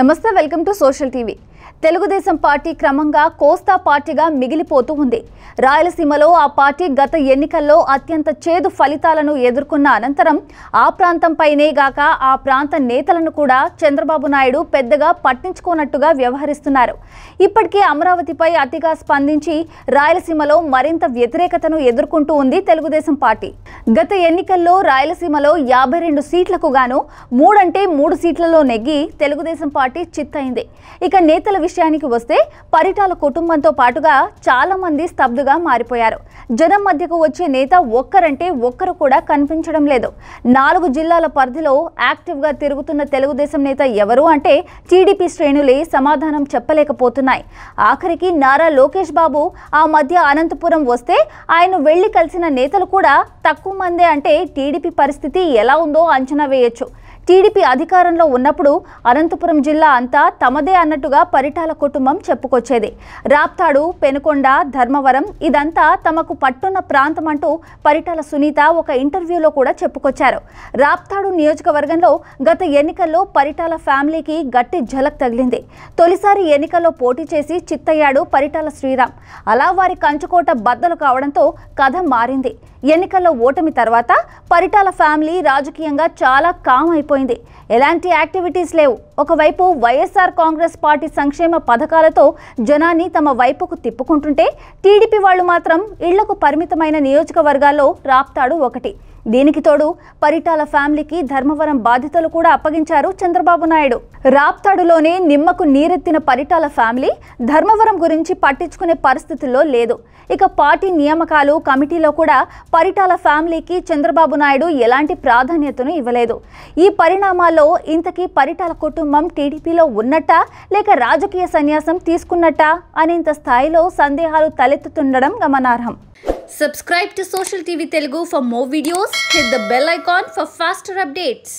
నమస్తే welcome to social TV Telugu Desam party క్రమంగా కోస్తా పార్టీగా మిగిలిపోతూ ఉంది రాయలసీమలో ఆ పార్టీ గత ఎన్నికల్లో అత్యంత చేదు ఫలితాలను ఎదుర్కొన్న అనంతరం ఆ ప్రాంతంపైనే గాక ఆ ప్రాంత నేతలను కూడా చంద్రబాబు నాయుడు పెద్దగా పట్టించుకోనట్టుగా వ్యవహరిస్తున్నారు ఇప్పటికే అమరావతిపై అతిగా స్పందించి రాయలసీమలో మరింత వ్యతిరేకతను ఎదుర్కొంటూ ఉంది తెలుగుదేశం పార్టీ గత ఎన్నికల్లో రాయలసీమలో యాభై రెండు సీట్లకు గాను మూడంటే మూడు సీట్లలో నెగ్గి తెలుగుదేశం పార్టీ చిత్తైంది ఇక నేతల విషయానికి వస్తే పరిటాల కుటుంబంతో పాటుగా చాలామంది స్తబ్దుగా మారిపోయారు జనం మధ్యకు వచ్చే నేత ఒక్కరంటే ఒక్కరు కూడా కనిపించడం లేదు నాలుగు జిల్లాల పరిధిలో యాక్టివ్గా తిరుగుతున్న తెలుగుదేశం నేత ఎవరు అంటే టీడీపీ శ్రేణులే సమాధానం చెప్పలేకపోతున్నాయి ఆఖరికి నారా లోకేష్ బాబు ఆ మధ్య అనంతపురం వస్తే ఆయన వెళ్ళి కలిసిన నేతలు కూడా తక్కువ మందే అంటే టీడీపీ పరిస్థితి ఎలా ఉందో అంచనా వేయొచ్చు టీడీపీ అధికారంలో ఉన్నప్పుడు అనంతపురం జిల్లా అంతా తమదే అన్నట్టుగా పరిటాల కుటుంబం చెప్పుకొచ్చేది రాప్తాడు పెనుకొండ ధర్మవరం ఇదంతా తమకు పట్టున్న ప్రాంతం అంటూ పరిటాల సునీత ఒక ఇంటర్వ్యూలో కూడా చెప్పుకొచ్చారు రాప్తాడు నియోజకవర్గంలో గత ఎన్నికల్లో పరిటాల ఫ్యామిలీకి గట్టి ఝలక్ తగిలింది తొలిసారి ఎన్నికల్లో పోటీ చేసి చిత్తయ్యాడు పరిటాల శ్రీరామ్ అలా వారి కంచుకోట బద్దలు కావడంతో కథ మారింది ఎన్నికల్లో ఓటమి తర్వాత పరిటాల ఫ్యామిలీ రాజకీయంగా చాలా కామ్ అయిపోయింది ఆగిపోయింది ఎలాంటి యాక్టివిటీస్ లేవు ఒకవైపు వైఎస్ఆర్ కాంగ్రెస్ పార్టీ సంక్షేమ పథకాలతో జనాన్ని తమ వైపుకు తిప్పుకుంటుంటే టీడీపీ వాళ్ళు మాత్రం ఇళ్లకు పరిమితమైన నియోజకవర్గాల్లో రాప్తాడు ఒకటి దీనికి తోడు పరిటాల ఫ్యామిలీకి ధర్మవరం బాధితులు కూడా అప్పగించారు చంద్రబాబు నాయుడు రాప్తాడులోనే నిమ్మకు నీరెత్తిన పరిటాల ఫ్యామిలీ ధర్మవరం గురించి పట్టించుకునే పరిస్థితుల్లో లేదు ఇక పార్టీ నియామకాలు కమిటీలో కూడా పరిటాల ఫ్యామిలీకి చంద్రబాబు నాయుడు ఎలాంటి ప్రాధాన్యతను ఇవ్వలేదు ఈ పరిణామాల్లో ఇంతకీ పరిటాల కుటుంబం కుటుంబం టీడీపీలో ఉన్నట్ట లేక రాజకీయ సన్యాసం తీసుకున్నట్ట అనేంత స్థాయిలో సందేహాలు తలెత్తుతుండడం గమనార్హం subscribe to social TV Telugu for more videos hit the bell icon for faster updates